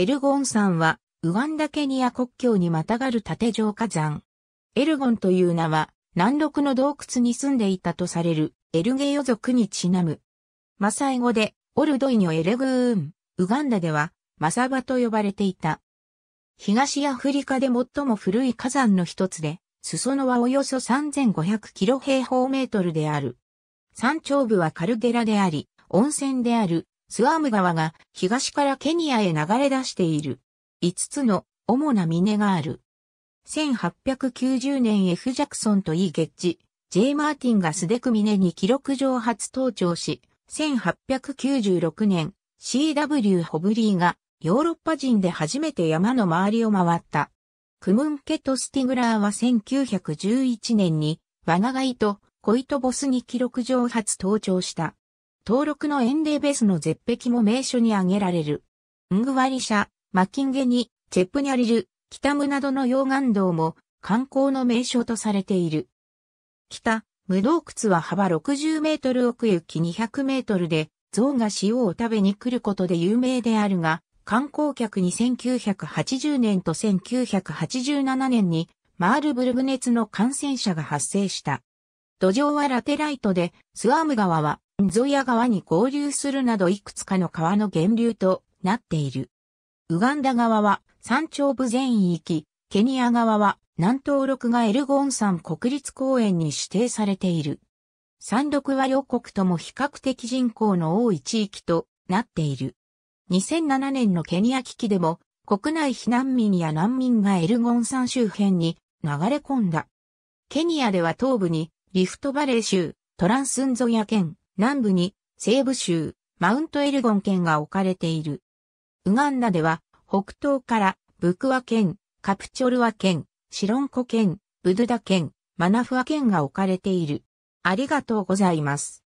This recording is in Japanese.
エルゴン山は、ウガンダケニア国境にまたがる縦上火山。エルゴンという名は、南陸の洞窟に住んでいたとされる、エルゲヨ族にちなむ。マサイ語で、オルドイニョエルグーン、ウガンダでは、マサバと呼ばれていた。東アフリカで最も古い火山の一つで、裾野はおよそ3500キロ平方メートルである。山頂部はカルデラであり、温泉であるスワーム川が東からケニアへ流れ出している。5つの主な峰がある。1890年 F ジャクソンと E ゲッジ、J マーティンがスデク峰に記録上初登頂し、1896年 CW ホブリーがヨーロッパ人で初めて山の周りを回った。クムンケとスティグラーは1911年に、ワナガイとコイトボスに記録上初登頂した。登録のエンデーベスの絶壁も名所に挙げられる。ングワリ社、マキンゲニ、チェップニャリル、北ムなどの溶岩道も観光の名所とされている。北、無洞窟は幅60メートル奥行き200メートルで、象が塩を食べに来ることで有名であるが、観光客に1980年と1987年にマールブルグ熱の感染者が発生した。土壌はラテライトで、スワーム川はゾヤ川に合流するなどいくつかの川の源流となっている。ウガンダ側は山頂部全域、ケニア側は南東6がエルゴン山国立公園に指定されている。山麓は両国とも比較的人口の多い地域となっている。2007年のケニア危機でも国内避難民や難民がエルゴン山周辺に流れ込んだ。ケニアでは東部にリフトバレー州、トランスンゾヤ県、南部に西部州、マウントエルゴン県が置かれている。ウガンダでは、北東からブクワ県、カプチョルワ県、シロンコ県、ブドゥダ県、マナフア県が置かれている。ありがとうございます。